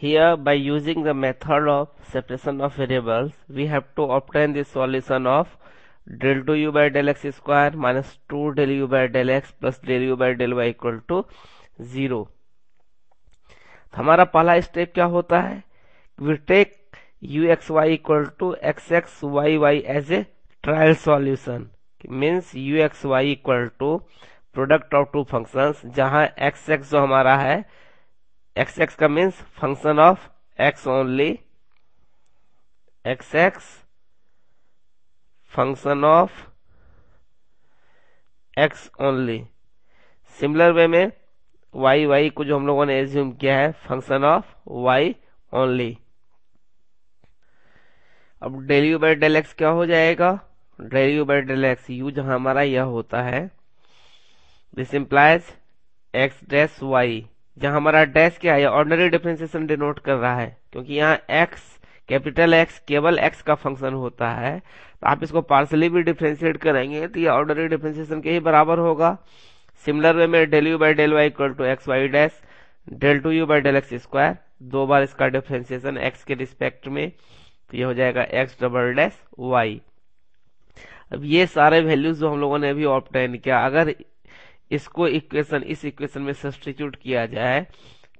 Here by using the method of separation of variables we have to obtain the solution of del 2u by del x square minus 2 del u by del x plus del u by del y equal to 0. हमारा पहला step क्या होता है we take u x y equal to x x y y as a trial solution means u x y equal to product of two functions जहां x x जो हमारा है x x का means function of x only x x function of x only similar way में y Y को जो हम लोगों ने एज्यूम किया है फंक्शन ऑफ वाई ओनली अब del u by del x क्या हो जाएगा del u by del x u जहां हमारा यह होता है this implies x dash y जहां हमारा डैश क्या है ऑर्डनरी डिफ्रेंसिएशन डिनोट कर रहा है क्योंकि यहाँ एक्स कैपिटल एक्स केवल एक्स का फंक्शन होता है तो आप इसको पार्सली भी डिफ्रेंशिएट करेंगे तो ये ऑर्डनरी डिफ्रेंसिएशन के ही बराबर होगा सिमिलर वे में del u by del y equal to x y dash del two u by del x square दो बार इसका डिफ्रेंसिएशन एक्स के रिस्पेक्ट में तो ये हो जाएगा एक्स डबल डैश वाई अब ये सारे वैल्यूज जो हम लोगों ने अभी ऑप्टेन किया अगर इसको इक्वेशन इस इक्वेशन में सब्सटीट्यूट किया जाए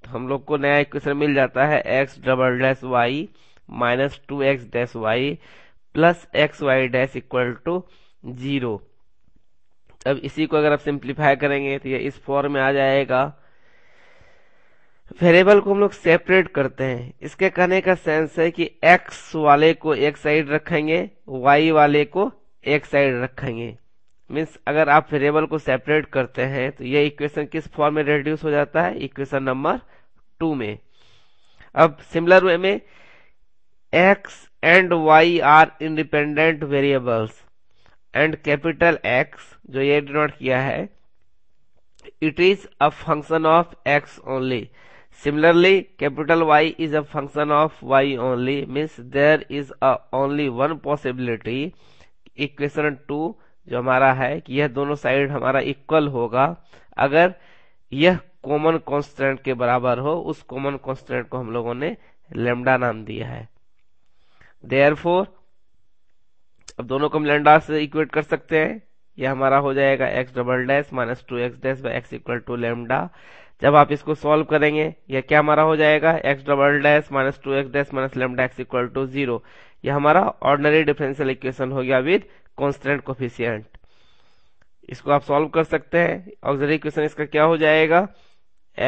तो हम लोग को नया इक्वेशन मिल जाता है x double dash y minus two x dash y plus x y dash equal to zero अब इसी को अगर आप सिंप्लीफाई करेंगे तो ये इस फॉर्म में आ जाएगा वेरिएबल को हम लोग सेपरेट करते हैं इसके कहने का सेंस है कि एक्स वाले को एक साइड रखेंगे वाई वाले को एक साइड रखेंगे मीन्स अगर आप वेरिएबल को सेपरेट करते हैं तो ये इक्वेशन किस फॉर्म में रिड्यूस हो जाता है इक्वेशन नंबर टू में अब सिमिलर वे में x and y are independent variables and capital x जो ये डिनोट किया है it is a function of x only similarly capital y is a function of y only means there is a only one possibility equation two जो हमारा है कि यह दोनों साइड हमारा इक्वल होगा अगर यह कॉमन कॉन्स्टेंट के बराबर हो उस कॉमन कॉन्स्टेंट को हम लोगों ने लेमडा नाम दिया है देयर अब दोनों को हम लेमडा से इक्वेट कर सकते हैं यह हमारा हो जाएगा x double dash minus two x dash by x equal to lambda जब आप इसको सॉल्व करेंगे यह क्या हमारा हो जाएगा x double dash minus two x dash minus lambda x equal to zero हमारा ऑर्डिनरी डिफरेंशियल इक्वेशन हो गया विद कॉन्स्टेंट कोफिशियंट इसको आप सॉल्व कर सकते हैं ऑक्सरी इक्वेशन इसका क्या हो जाएगा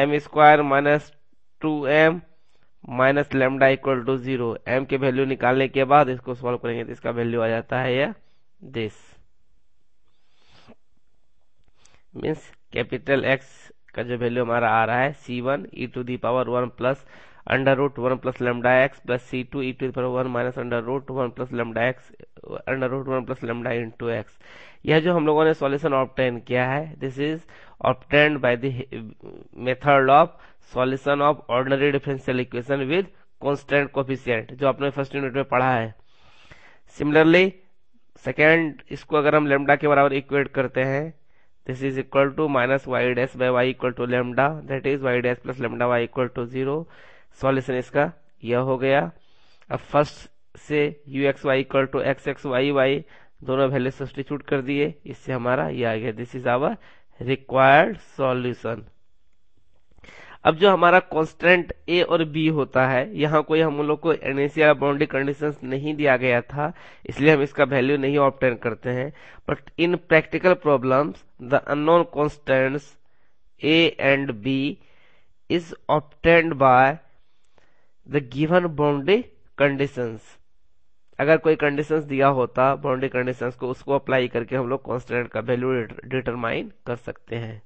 m square minus two m minus lambda equal to zero m के वैल्यू निकालने के बाद इसको सॉल्व करेंगे तो इसका वैल्यू आ जाता है या दिस मीन्स कैपिटल एक्स का जो वैल्यू हमारा आ रहा है c one e to the power one plus under root one plus lambda x plus c two e to the power one minus under root one plus lambda x under root one plus lambda into x यह जो हम लोगों ने solution obtain किया है this is obtain by the method of solution of ordinary differential equation with constant coefficient जो आपने first unit में पढ़ा है सिमिलरली सेकेंड इसको अगर हम लेमडा के बराबर इक्वेट करते हैं this is equal to minus y dash by y equal to lambda that is y dash plus lambda y equal to zero solution इसका यह हो गया अब फर्स्ट से u x y equal to x x y y दोनों value substitute कर दिए इससे हमारा ये आ गया this is our required solution अब जो हमारा कॉन्स्टेंट ए और बी होता है यहाँ कोई हम लोग को एनएसीआर बाउंड्री कंडीशन नहीं दिया गया था इसलिए हम इसका वैल्यू नहीं ऑप्टेन करते हैं but in practical problems the unknown constant A and B is obtained by the given boundary conditions अगर कोई कंडीशन दिया होता बाउंड्री कंडीशन को उसको अप्लाई करके हम लोग कॉन्स्टेंट का वैल्यू डिटरमाइन कर सकते हैं